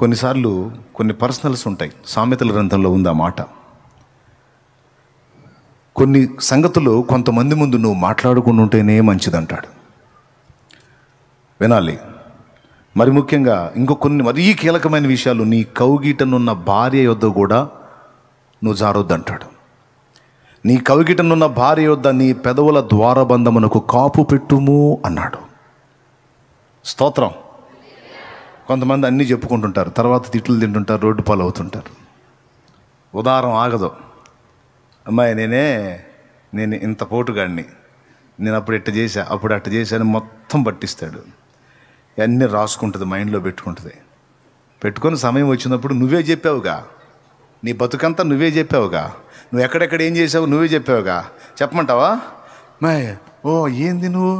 కొన్నిసార్లు కొన్ని పర్సనల్స్ ఉంటాయి సామెతల గ్రంథంలో ఉంది ఆ మాట కొన్ని సంగతులు కొంతమంది ముందు నువ్వు మాట్లాడుకుని ఉంటేనే మంచిదంటాడు వినాలి మరి ముఖ్యంగా ఇంకో కొన్ని మరీ కీలకమైన విషయాలు నీ కౌగిటనున్న భార్య యొద్ద కూడా నువ్వు జారొద్దంటాడు నీ కవిగిటనున్న భార్య యొద్ద నీ పెదవుల ద్వారబంధమునకు కాపు పెట్టుము అన్నాడు స్తోత్రం కొంతమంది అన్నీ చెప్పుకుంటుంటారు తర్వాత తిట్లు తింటుంటారు రోడ్డు పాలు అవుతుంటారు ఉదారం ఆగదు అమ్మాయి నేనే నేను ఇంత పోటుగాడిని నేను అప్పుడు ఇట్ట చేశా అప్పుడు అట్ట చేశాను మొత్తం పట్టిస్తాడు అన్నీ రాసుకుంటుంది మైండ్లో పెట్టుకుంటుంది పెట్టుకొని సమయం వచ్చినప్పుడు నువ్వే చెప్పావుగా నీ బతుకంతా నువ్వే చెప్పావుగా నువ్వు ఎక్కడెక్కడ ఏం చేసావు నువ్వే చెప్పావుగా చెప్పమంటావా మై ఓ ఏంది నువ్వు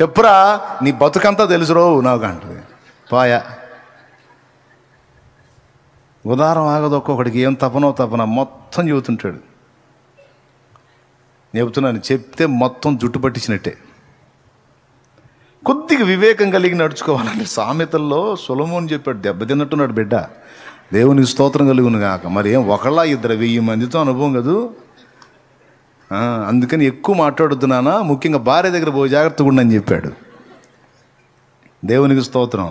చెప్పురా నీ బతుకంతా తెలుసురో నాకు అంటుంది పాయ ఉదారం ఆగదు ఒక్కొక్కడికి ఏం తపనో తపన మొత్తం చెబుతుంటాడు చెబుతున్నాను చెప్తే మొత్తం జుట్టు పట్టించినట్టే కొద్దిగా వివేకం కలిగి నడుచుకోవాలంటే సామెతల్లో సులభం అని చెప్పాడు దెబ్బతిన్నట్టున్నాడు బిడ్డ దేవుని స్తోత్రం కలిగిన కాక మరి ఏం ఒకళ్ళ ఇద్దరు వెయ్యి మందితో అనుభవం కదు అందుకని ఎక్కువ మాట్లాడుతున్నానా నాన్న ముఖ్యంగా భార్య దగ్గర పోయి జాగ్రత్తగా ఉండని చెప్పాడు దేవునికి స్తోత్రం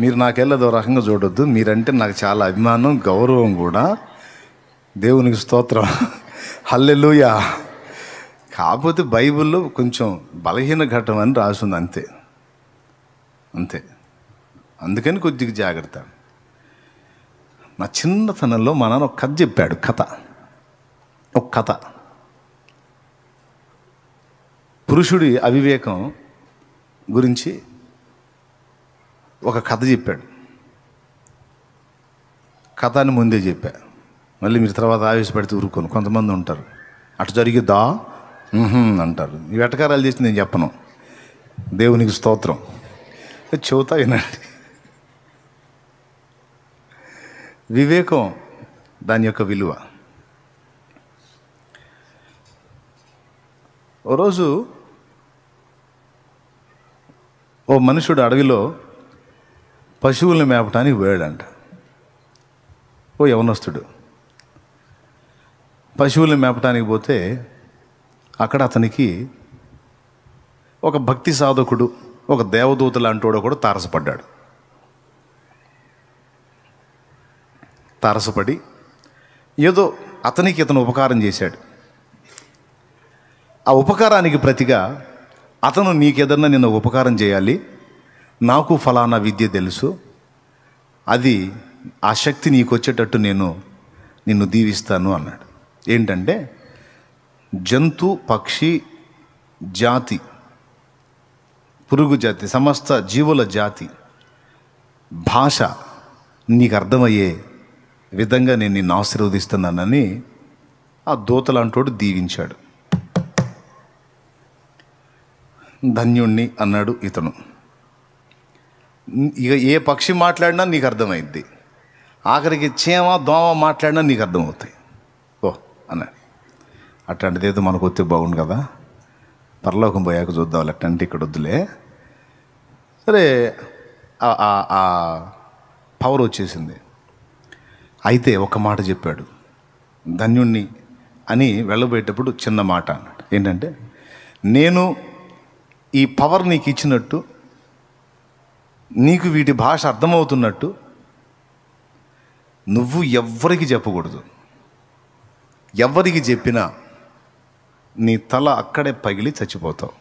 మీరు నాకెళ్ళదో రకంగా చూడొద్దు మీరంటే నాకు చాలా అభిమానం గౌరవం కూడా దేవునికి స్తోత్రం హల్లెలుయా కాకపోతే బైబిల్లో కొంచెం బలహీన ఘట్టం అని రాసింది అంతే అంతే అందుకని కొద్దిగా జాగ్రత్త నా చిన్నతనంలో మా నాన్న ఒక కథ చెప్పాడు కథ ఒక కథ పురుషుడి అవివేకం గురించి ఒక కథ చెప్పాడు కథ అని ముందే చెప్పా మళ్ళీ మీరు తర్వాత ఆవేశపడితే ఊరుకోను కొంతమంది ఉంటారు అటు జరిగిద్దా అంటారు ఈ వెటకారాలు చేసి నేను చెప్పను దేవునికి స్తోత్రం చెబుతా వినండి వివేకం దాని యొక్క విలువ ఓ రోజు ఓ మనుషుడు అడవిలో పశువులను మేపటానికి పోయాడంట ఓ యవనస్తుడు పశువులను మేపటానికి పోతే అక్కడ అతనికి ఒక భక్తి సాధకుడు ఒక దేవదూత లాంటి కూడా తారసపడ్డాడు తారసపడి ఏదో అతనికి ఇతను ఉపకారం చేశాడు ఆ ఉపకారానికి ప్రతిగా అతను నీకేదన్నా నిన్న ఉపకారం చేయాలి నాకు ఫలానా విద్య తెలుసు అది ఆ శక్తి నీకు వచ్చేటట్టు నేను నిన్ను దీవిస్తాను అన్నాడు ఏంటంటే జంతు పక్షి జాతి పురుగు జాతి సమస్త జీవుల జాతి భాష నీకు అర్థమయ్యే విధంగా నేను నిన్ను ఆశీర్వదిస్తున్నానని ఆ దూతలాంటోడు దీవించాడు ధన్యుణ్ణి అన్నాడు ఇతను ఇక ఏ పక్షి మాట్లాడినా నీకు అర్థమైద్ది ఆఖరికి చీమ దోమ మాట్లాడినా నీకు అర్థమవుతాయి ఓ అని అట్లాంటిది ఏదో మనకు వస్తే బాగుండు కదా పరలోకం పోయాక చూద్దాం అట్లాంటి ఇక్కడ వద్దులే సరే ఆ పవర్ వచ్చేసింది అయితే ఒక మాట చెప్పాడు ధన్యుణ్ణి అని వెళ్ళబోయేటప్పుడు చిన్న మాట అన్నాడు ఏంటంటే నేను ఈ పవర్ నీకు ఇచ్చినట్టు నీకు వీటి భాష అర్థమవుతున్నట్టు నువ్వు ఎవ్వరికి చెప్పకూడదు ఎవరికి చెప్పినా నీ తల అక్కడే పగిలి చచ్చిపోతావు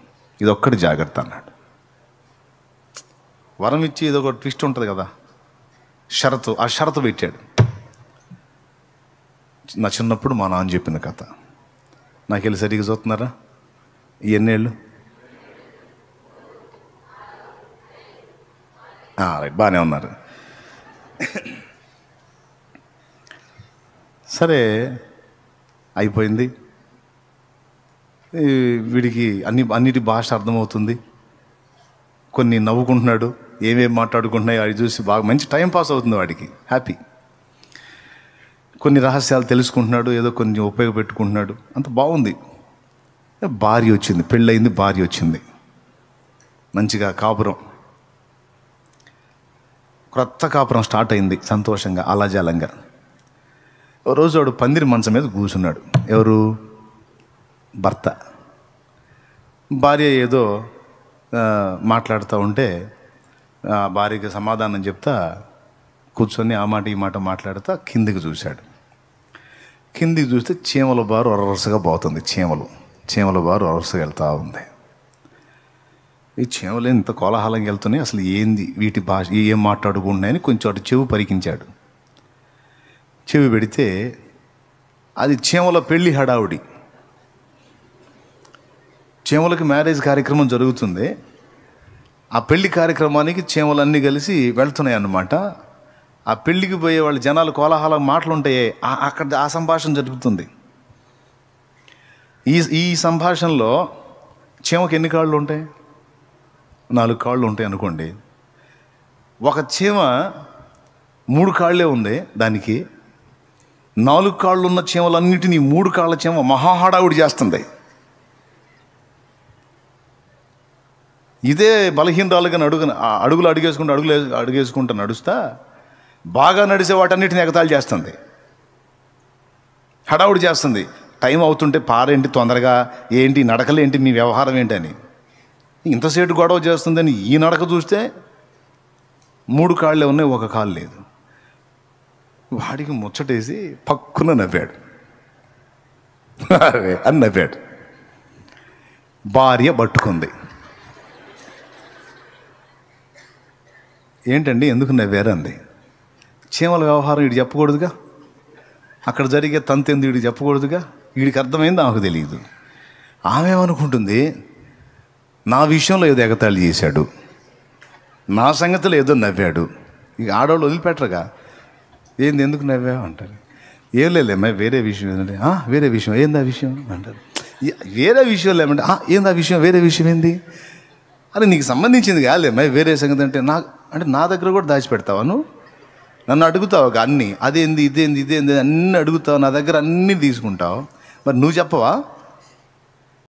ఇదొక్కటి జాగ్రత్త అన్నాడు వరం ఇచ్చి ఇదొక ట్విస్ట్ ఉంటుంది కదా షరతు ఆ షరతు పెట్టాడు నా చిన్నప్పుడు మా నాన్న చెప్పిన కథ నాకు వెళ్ళి సరిగ్గా చూస్తున్నారా ఎన్నేళ్ళు రైట్ బాగానే ఉన్నారు సరే అయిపోయింది వీడికి అన్ని అన్నిటి భాష అర్థమవుతుంది కొన్ని నవ్వుకుంటున్నాడు ఏమేమి మాట్లాడుకుంటున్నాయి అది చూసి బాగా మంచి టైం పాస్ అవుతుంది వాడికి హ్యాపీ కొన్ని రహస్యాలు తెలుసుకుంటున్నాడు ఏదో కొన్ని ఉపయోగపెట్టుకుంటున్నాడు అంత బాగుంది భార్య వచ్చింది పెళ్ళయింది భార్య వచ్చింది మంచిగా కాపురం క్రొత్త కాపురం స్టార్ట్ అయింది సంతోషంగా అలాజాలంగా ఓ రోజు వాడు పందిరి మంచం మీద కూర్చున్నాడు ఎవరు భర్త భార్య ఏదో మాట్లాడుతూ ఉంటే భార్యకి సమాధానం చెప్తా కూర్చొని ఆ మాట ఈ మాట మాట్లాడుతా కిందికి చూశాడు కిందికి చూస్తే చీమల బారు వరవరుసగా పోతుంది చీమలు చీమల బారు వరవరుసగా వెళ్తూ ఉంది ఈ చేమలు ఇంత కోలాహలంగా వెళ్తున్నాయి అసలు ఏంది వీటి భాష ఏం మాట్లాడుకుంటున్నాయని కొంచెం అటు చెవి పరికించాడు చెవి పెడితే అది చేమల పెళ్ళి హడావుడి చేమలకి మ్యారేజ్ కార్యక్రమం జరుగుతుంది ఆ పెళ్లి కార్యక్రమానికి చేమలన్నీ కలిసి వెళ్తున్నాయి అన్నమాట ఆ పెళ్ళికి పోయే వాళ్ళ జనాలు కోలాహలం మాటలు ఉంటాయి అక్కడ ఆ సంభాషణ జరుగుతుంది ఈ ఈ సంభాషణలో చేమకి ఎన్ని కాళ్ళు ఉంటాయి నాలుగు కాళ్ళు ఉంటాయి అనుకోండి ఒక చీమ మూడు కాళ్ళే ఉంది దానికి నాలుగు కాళ్ళు ఉన్న చీమలన్నిటినీ మూడు కాళ్ళ చీమ మహాహడావుడి చేస్తుంది ఇదే బలహీనరాలుగా అడుగు అడుగులు అడిగేసుకుంటూ అడుగులు అడుగేసుకుంటూ నడుస్తా బాగా నడిచే వాటన్నిటిని ఎగతాలు చేస్తుంది హడావుడి చేస్తుంది టైం అవుతుంటే పారేంటి తొందరగా ఏంటి నడకలేంటి మీ వ్యవహారం ఏంటి అని ఇంతసేటు గొడవ చేస్తుందని ఈ నడక చూస్తే మూడు కాళ్ళే ఉన్నాయి ఒక కాళ్ళు లేదు వాడికి ముచ్చటేసి పక్కున నవ్వాడు అని నవ్వాడు భార్య పట్టుకుంది ఏంటండి ఎందుకు నవ్వారు అంది చీమల వ్యవహారం వీడు చెప్పకూడదుగా అక్కడ జరిగే తంతెందు వీడికి చెప్పకూడదుగా వీడికి అర్థమైంది ఆమెకు తెలియదు ఆమె ఏమనుకుంటుంది నా విషయంలో ఏదో ఎగతాళి చేశాడు నా సంగతిలో ఏదో నవ్వాడు ఇక ఆడవాళ్ళు వదిలిపెట్టరుగా ఏంది ఎందుకు నవ్వావు అంటారు ఏం లేదమ్మా వేరే విషయం ఏంటంటే వేరే విషయం ఏంది ఆ విషయం అంటారు వేరే విషయం లేమంటే ఏందా విషయం వేరే విషయం ఏంది అరే నీకు సంబంధించింది కాలేమ్మా వేరే సంగతి అంటే నా అంటే నా దగ్గర కూడా దాచిపెడతావా నువ్వు నన్ను అడుగుతావు ఒక అన్నీ అదేంది ఇదేంది ఇదేంది అన్నీ అడుగుతావు నా దగ్గర అన్నీ తీసుకుంటావు మరి నువ్వు చెప్పవా